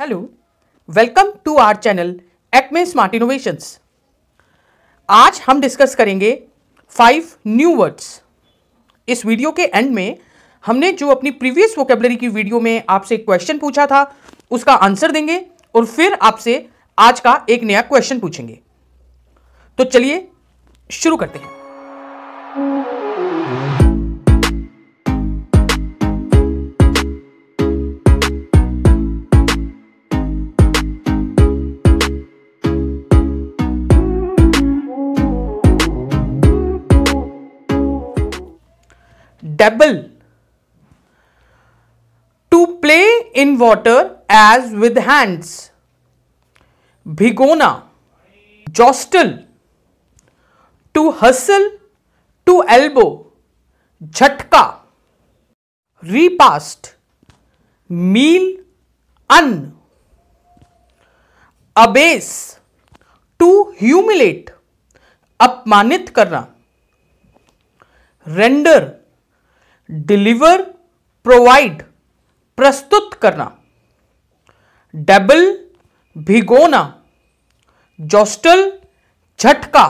hello welcome to our channel Acme smart innovations आज हम discuss करेंगे फाइव न्यू वर्ड्स इस वीडियो के एंड में हमने जो अपनी प्रीवियस वोकेबलरी की वीडियो में आपसे क्वेश्चन पूछा था उसका आंसर देंगे और फिर आपसे आज का एक नया क्वेश्चन पूछेंगे तो चलिए शुरू करते हैं dabble to play in water as with hands भिगोना jostle to hustle to elbow झटका रीपास्ट मील अन्न अबेस टू ह्यूमिलेट अपमानित करना रेंडर डिलीवर प्रोवाइड प्रस्तुत करना डबल भिगोना जॉस्टल झटका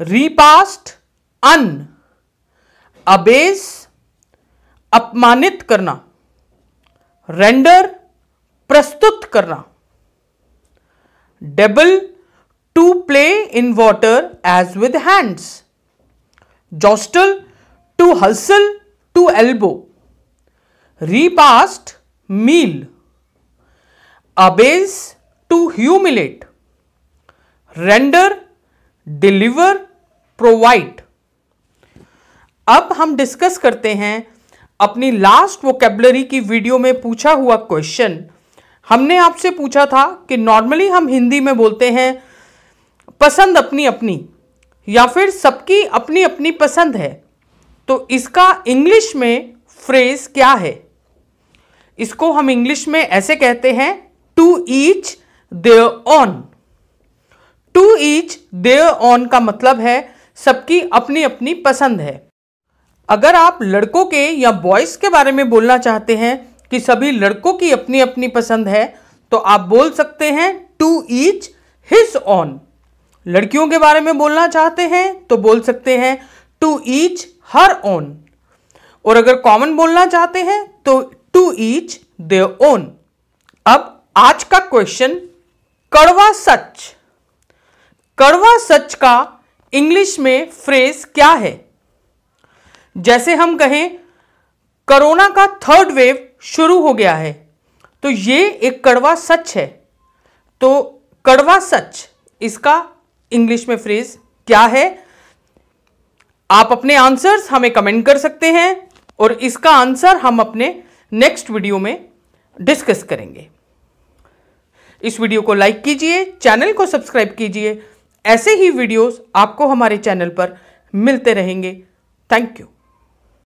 रीपास्ट अन अबेस अपमानित करना रेंडर प्रस्तुत करना dabble to play in water as with hands jostle to hustle to elbow repast meal abase to humiliate render deliver provide अब हम डिस्कस करते हैं अपनी लास्ट वोकेबलरी की वीडियो में पूछा हुआ क्वेश्चन हमने आपसे पूछा था कि नॉर्मली हम हिंदी में बोलते हैं पसंद अपनी अपनी या फिर सबकी अपनी अपनी पसंद है तो इसका इंग्लिश में फ्रेज क्या है इसको हम इंग्लिश में ऐसे कहते हैं to each their own to each their own का मतलब है सबकी अपनी अपनी पसंद है अगर आप लड़कों के या बॉयज़ के बारे में बोलना चाहते हैं कि सभी लड़कों की अपनी अपनी पसंद है तो आप बोल सकते हैं टू ईच हिज ऑन लड़कियों के बारे में बोलना चाहते हैं तो बोल सकते हैं टू ईच हर ओन और अगर कॉमन बोलना चाहते हैं तो टू ईच दे ओन अब आज का क्वेश्चन कड़वा सच कड़वा सच का इंग्लिश में फ्रेज क्या है जैसे हम कहें कोरोना का थर्ड वेव शुरू हो गया है तो ये एक कड़वा सच है तो कड़वा सच इसका इंग्लिश में फ्रेज क्या है आप अपने आंसर्स हमें कमेंट कर सकते हैं और इसका आंसर हम अपने नेक्स्ट वीडियो में डिस्कस करेंगे इस वीडियो को लाइक कीजिए चैनल को सब्सक्राइब कीजिए ऐसे ही वीडियोस आपको हमारे चैनल पर मिलते रहेंगे थैंक यू